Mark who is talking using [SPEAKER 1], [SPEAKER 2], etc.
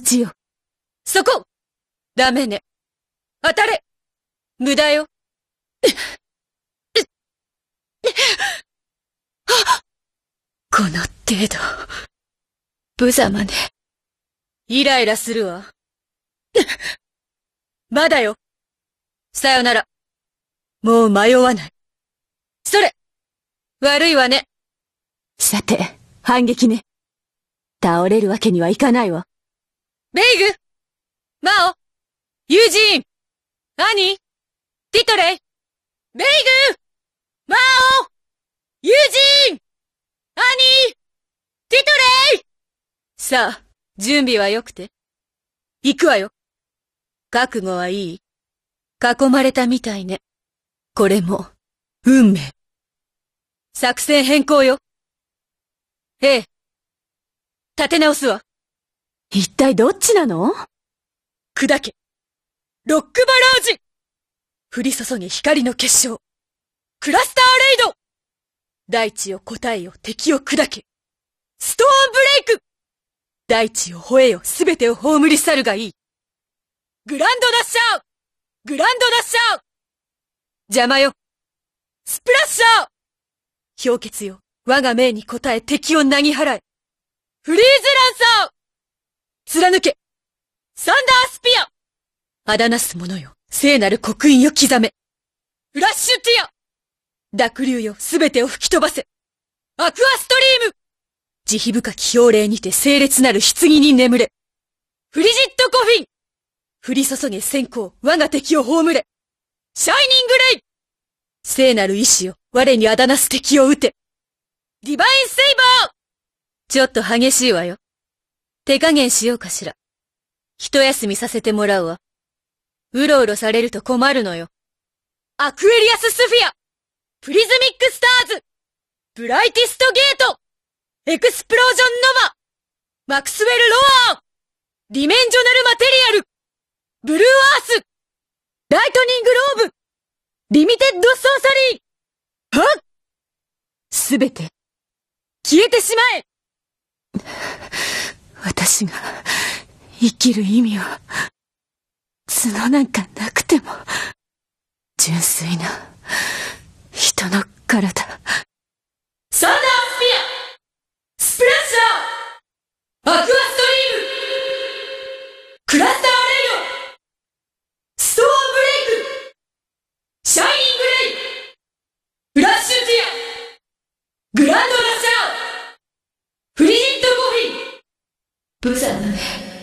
[SPEAKER 1] ちよ。そこダメね。当たれ無駄よ。この程度、無様ね。イライラするわ。まだよ。さよなら。もう迷わない。それ悪いわね。さて、反撃ね。倒れるわけにはいかないわ。ベイグマオユージーンアニティトレイベイグマオユージーンアニティトレイさあ、準備は良くて。行くわよ。覚悟はいい囲まれたみたいね。これも、運命。作戦変更よ。ええ。立て直すわ。一体どっちなの砕けロックバラージ降り注ぎ光の結晶クラスターレイド大地を答えよ敵を砕けストーンブレイク大地を吠えよ全てを葬り去るがいいグランドダッシャーグランドダッシャー邪魔よスプラッシャー氷結よ我が命に応え敵をなぎ払えフリーズランサー貫けサンダースピアあだなす者よ、聖なる刻印を刻めフラッシュティア濁流よ、すべてを吹き飛ばせアクアストリーム慈悲深き氷霊にて整列なる棺に眠れフリジット・コフィン降り注げ先行、我が敵を葬れシャイニング・レイ聖なる意志よ、我にあだなす敵を撃てディバイン・セイバーちょっと激しいわよ。手加減しようかしら。一休みさせてもらうわ。うろうろされると困るのよ。アクエリアススフィアプリズミックスターズブライティストゲートエクスプロージョンノママクスウェル・ロアーンディメンジョナル・マテリアルブルーアースライトニング・ローブリミテッド・ソーサリーはっすべて、消えてしまえ私が生きる意味は角なんかなくても純粋な人の体サンダースピアスプラッシャーアクアストリームクラス不散分开。